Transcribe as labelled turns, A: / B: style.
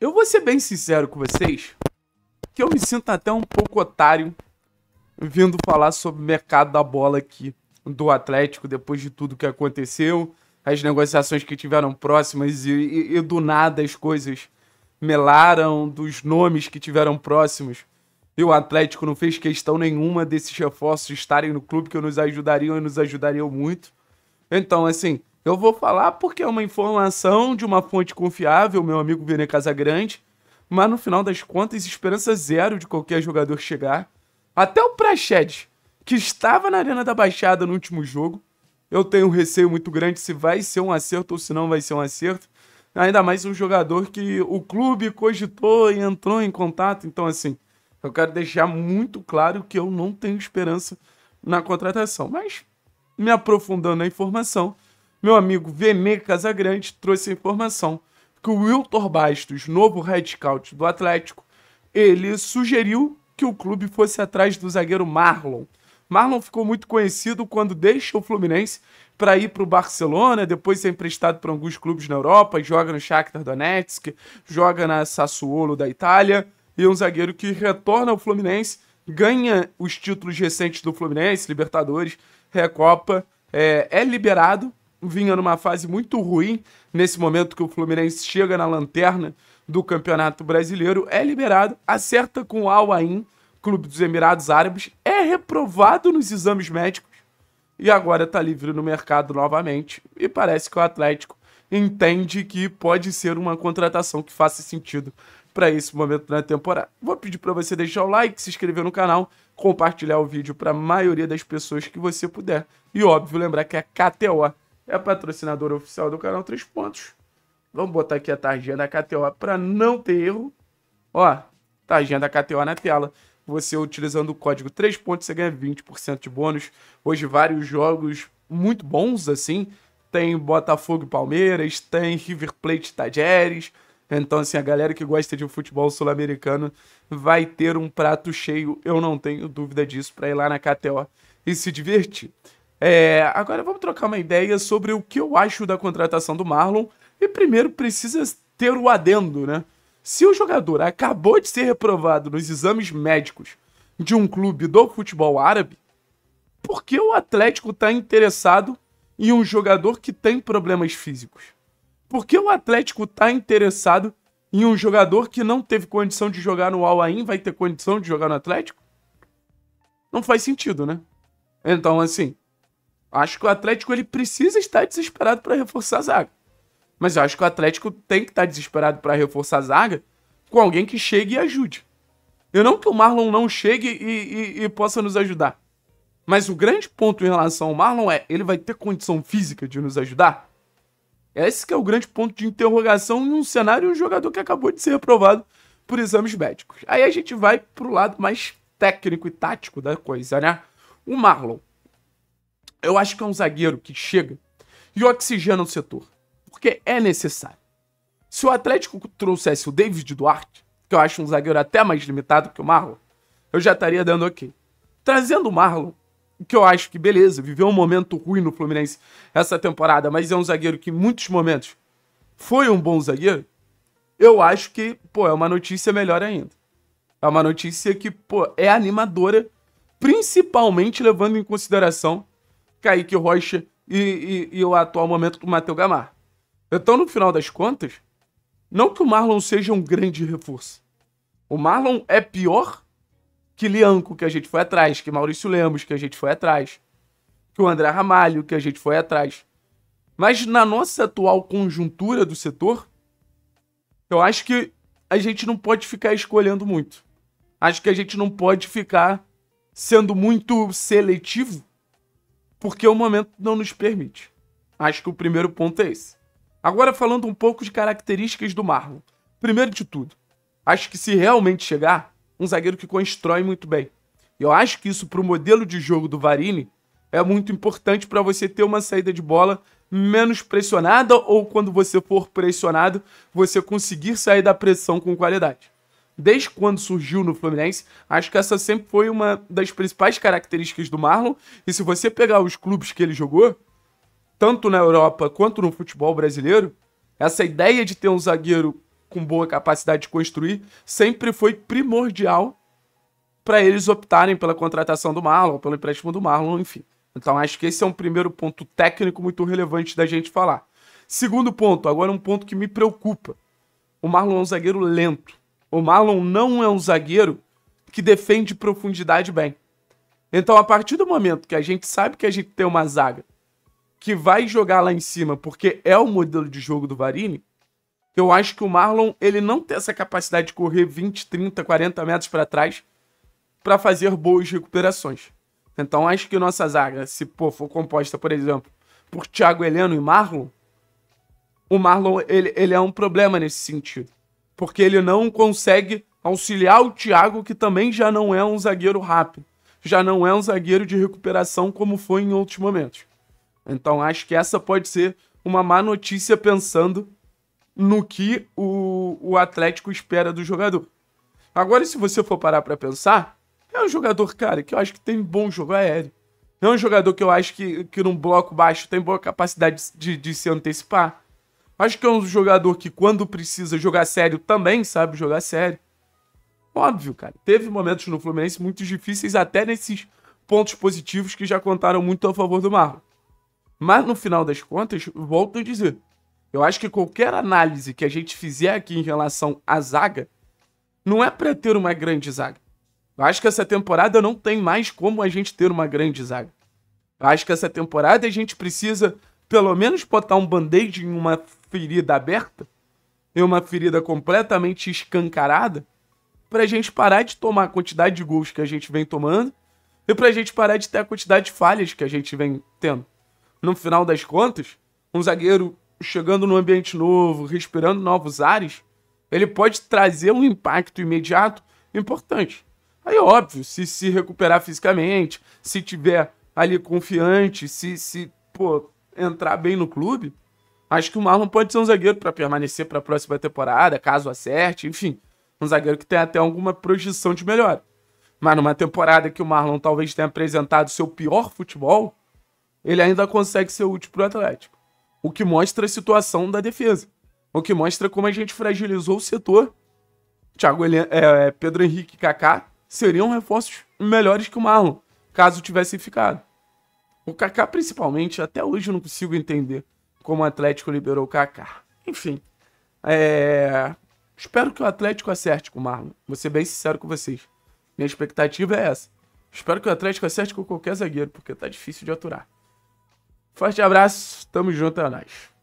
A: Eu vou ser bem sincero com vocês, que eu me sinto até um pouco otário vindo falar sobre o mercado da bola aqui do Atlético, depois de tudo que aconteceu, as negociações que tiveram próximas e, e, e do nada as coisas melaram, dos nomes que tiveram próximos. E o Atlético não fez questão nenhuma desses reforços estarem no clube que nos ajudariam e nos ajudariam muito. Então, assim, eu vou falar porque é uma informação de uma fonte confiável, meu amigo Vene Casagrande, mas no final das contas, esperança zero de qualquer jogador chegar. Até o Prached, que estava na Arena da Baixada no último jogo, eu tenho um receio muito grande se vai ser um acerto ou se não vai ser um acerto. Ainda mais um jogador que o clube cogitou e entrou em contato. Então, assim, eu quero deixar muito claro que eu não tenho esperança na contratação. Mas, me aprofundando na informação, meu amigo Vene Casagrande trouxe a informação que o Wilton Bastos, novo head coach do Atlético, ele sugeriu que o clube fosse atrás do zagueiro Marlon. Marlon ficou muito conhecido quando deixa o Fluminense para ir para o Barcelona, depois ser é emprestado para alguns clubes na Europa, joga no Shakhtar Donetsk, joga na Sassuolo da Itália, e é um zagueiro que retorna ao Fluminense, ganha os títulos recentes do Fluminense, Libertadores, Recopa, é, é liberado vinha numa fase muito ruim, nesse momento que o Fluminense chega na lanterna do Campeonato Brasileiro, é liberado, acerta com o Al Ain, Clube dos Emirados Árabes, é reprovado nos exames médicos e agora está livre no mercado novamente. E parece que o Atlético entende que pode ser uma contratação que faça sentido para esse momento da temporada. Vou pedir para você deixar o like, se inscrever no canal, compartilhar o vídeo para a maioria das pessoas que você puder. E óbvio, lembrar que a é KTO é patrocinadora oficial do canal Três Pontos. Vamos botar aqui a tarjinha da KTO para não ter erro. Ó, tarjinha tá da KTO na tela. Você utilizando o código 3 pontos, você ganha 20% de bônus. Hoje vários jogos muito bons, assim. Tem Botafogo e Palmeiras, tem River Plate e Tajeres. Então, assim, a galera que gosta de futebol sul-americano vai ter um prato cheio, eu não tenho dúvida disso, para ir lá na KTO e se divertir. É, agora vamos trocar uma ideia sobre o que eu acho da contratação do Marlon. E primeiro precisa ter o adendo, né? Se o jogador acabou de ser reprovado nos exames médicos de um clube do futebol árabe, por que o Atlético está interessado em um jogador que tem problemas físicos? Por que o Atlético está interessado em um jogador que não teve condição de jogar no Al Ain vai ter condição de jogar no Atlético? Não faz sentido, né? Então, assim, Acho que o Atlético ele precisa estar desesperado para reforçar a zaga. Mas eu acho que o Atlético tem que estar desesperado para reforçar a zaga com alguém que chegue e ajude. Eu não que o Marlon não chegue e, e, e possa nos ajudar. Mas o grande ponto em relação ao Marlon é, ele vai ter condição física de nos ajudar? Esse que é o grande ponto de interrogação em um cenário um jogador que acabou de ser aprovado por exames médicos. Aí a gente vai pro lado mais técnico e tático da coisa, né? O Marlon. Eu acho que é um zagueiro que chega e oxigena o setor, porque é necessário. Se o Atlético trouxesse o David Duarte, que eu acho um zagueiro até mais limitado que o Marlon, eu já estaria dando ok. Trazendo o Marlon, que eu acho que beleza, viveu um momento ruim no Fluminense essa temporada, mas é um zagueiro que em muitos momentos foi um bom zagueiro, eu acho que, pô, é uma notícia melhor ainda. É uma notícia que, pô, é animadora, principalmente levando em consideração Kaique Rocha e, e, e o atual momento do Matheus Gamar. Então, no final das contas, não que o Marlon seja um grande reforço. O Marlon é pior que Lianco, que a gente foi atrás, que Maurício Lemos, que a gente foi atrás, que o André Ramalho, que a gente foi atrás. Mas na nossa atual conjuntura do setor, eu acho que a gente não pode ficar escolhendo muito. Acho que a gente não pode ficar sendo muito seletivo porque o momento não nos permite. Acho que o primeiro ponto é esse. Agora falando um pouco de características do Marlon. Primeiro de tudo, acho que se realmente chegar, um zagueiro que constrói muito bem. Eu acho que isso para o modelo de jogo do Varini é muito importante para você ter uma saída de bola menos pressionada ou quando você for pressionado, você conseguir sair da pressão com qualidade desde quando surgiu no Fluminense. Acho que essa sempre foi uma das principais características do Marlon. E se você pegar os clubes que ele jogou, tanto na Europa quanto no futebol brasileiro, essa ideia de ter um zagueiro com boa capacidade de construir sempre foi primordial para eles optarem pela contratação do Marlon, pelo empréstimo do Marlon, enfim. Então acho que esse é um primeiro ponto técnico muito relevante da gente falar. Segundo ponto, agora um ponto que me preocupa. O Marlon é um zagueiro lento. O Marlon não é um zagueiro que defende profundidade bem. Então, a partir do momento que a gente sabe que a gente tem uma zaga que vai jogar lá em cima, porque é o modelo de jogo do Varini, eu acho que o Marlon ele não tem essa capacidade de correr 20, 30, 40 metros para trás para fazer boas recuperações. Então, acho que nossa zaga, se pô, for composta, por exemplo, por Thiago Heleno e Marlon, o Marlon ele, ele é um problema nesse sentido porque ele não consegue auxiliar o Thiago, que também já não é um zagueiro rápido, já não é um zagueiro de recuperação como foi em outros momentos. Então acho que essa pode ser uma má notícia pensando no que o, o Atlético espera do jogador. Agora, se você for parar para pensar, é um jogador, cara, que eu acho que tem bom jogo aéreo. É um jogador que eu acho que, que num bloco baixo tem boa capacidade de, de se antecipar. Acho que é um jogador que, quando precisa jogar sério, também sabe jogar sério. Óbvio, cara. Teve momentos no Fluminense muito difíceis, até nesses pontos positivos que já contaram muito a favor do Marlon. Mas no final das contas, volto a dizer. Eu acho que qualquer análise que a gente fizer aqui em relação à zaga, não é para ter uma grande zaga. Eu acho que essa temporada não tem mais como a gente ter uma grande zaga. Eu acho que essa temporada a gente precisa pelo menos botar um band-aid em uma ferida aberta, em uma ferida completamente escancarada, pra gente parar de tomar a quantidade de gols que a gente vem tomando e pra gente parar de ter a quantidade de falhas que a gente vem tendo. No final das contas, um zagueiro chegando num ambiente novo, respirando novos ares, ele pode trazer um impacto imediato importante. Aí, óbvio, se se recuperar fisicamente, se tiver ali confiante, se, se pô, entrar bem no clube, acho que o Marlon pode ser um zagueiro para permanecer para a próxima temporada, caso acerte, enfim. Um zagueiro que tem até alguma projeção de melhor. Mas numa temporada que o Marlon talvez tenha apresentado seu pior futebol, ele ainda consegue ser útil para o Atlético. O que mostra a situação da defesa. O que mostra como a gente fragilizou o setor. Thiago Helen, é, é Pedro Henrique e Kaká seriam reforços melhores que o Marlon, caso tivessem ficado. O Kaká, principalmente, até hoje eu não consigo entender como o Atlético liberou o Kaká. Enfim, é... espero que o Atlético acerte com o Marlon. Vou ser bem sincero com vocês. Minha expectativa é essa. Espero que o Atlético acerte com qualquer zagueiro, porque tá difícil de aturar. Forte abraço, tamo junto, é nóis.